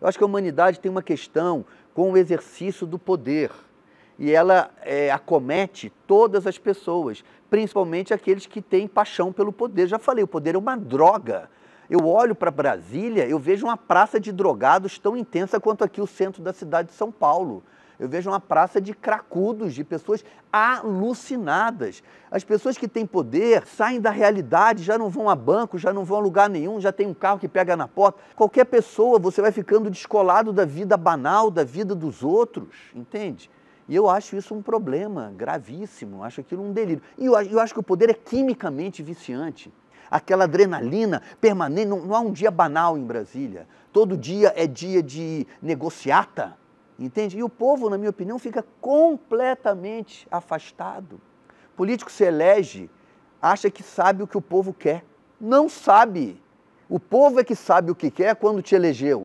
Eu acho que a humanidade tem uma questão com o exercício do poder e ela é, acomete todas as pessoas, principalmente aqueles que têm paixão pelo poder. Já falei, o poder é uma droga. Eu olho para Brasília, eu vejo uma praça de drogados tão intensa quanto aqui o centro da cidade de São Paulo. Eu vejo uma praça de cracudos, de pessoas alucinadas. As pessoas que têm poder saem da realidade, já não vão a banco, já não vão a lugar nenhum, já tem um carro que pega na porta. Qualquer pessoa, você vai ficando descolado da vida banal, da vida dos outros, entende? E eu acho isso um problema gravíssimo, acho aquilo um delírio. E eu, eu acho que o poder é quimicamente viciante aquela adrenalina permanente. Não, não, há um dia banal em Brasília. Todo dia é dia de negociata. Entende? E o povo, na minha opinião, fica completamente afastado. O político se elege, acha que sabe o que o povo quer. Não sabe. O povo é que sabe o que quer quando te elegeu.